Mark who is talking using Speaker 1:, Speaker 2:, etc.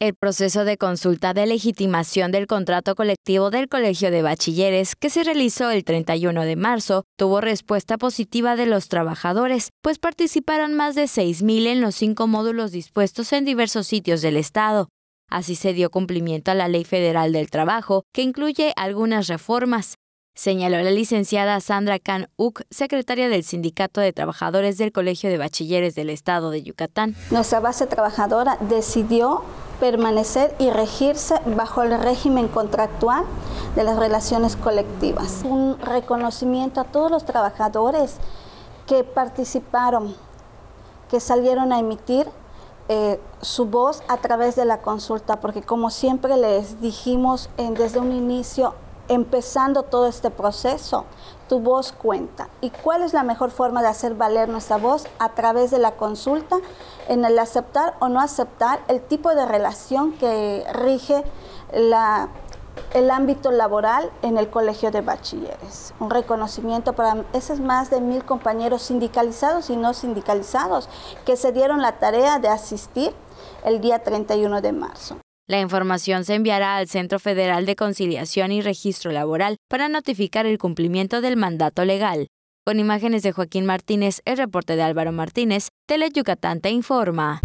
Speaker 1: el proceso de consulta de legitimación del contrato colectivo del Colegio de Bachilleres, que se realizó el 31 de marzo, tuvo respuesta positiva de los trabajadores, pues participaron más de 6.000 en los cinco módulos dispuestos en diversos sitios del Estado. Así se dio cumplimiento a la Ley Federal del Trabajo, que incluye algunas reformas. Señaló la licenciada Sandra khan Uc, secretaria del Sindicato de Trabajadores del Colegio de Bachilleres del Estado de Yucatán.
Speaker 2: Nuestra base trabajadora decidió permanecer y regirse bajo el régimen contractual de las relaciones colectivas. Un reconocimiento a todos los trabajadores que participaron, que salieron a emitir eh, su voz a través de la consulta, porque como siempre les dijimos desde un inicio, empezando todo este proceso, tu voz cuenta. ¿Y cuál es la mejor forma de hacer valer nuestra voz? A través de la consulta, en el aceptar o no aceptar el tipo de relación que rige la el ámbito laboral en el Colegio de Bachilleres. Un reconocimiento para esos más de mil compañeros sindicalizados y no sindicalizados que se dieron la tarea de asistir el día 31 de marzo.
Speaker 1: La información se enviará al Centro Federal de Conciliación y Registro Laboral para notificar el cumplimiento del mandato legal. Con imágenes de Joaquín Martínez, el reporte de Álvaro Martínez, Tele Yucatán te informa.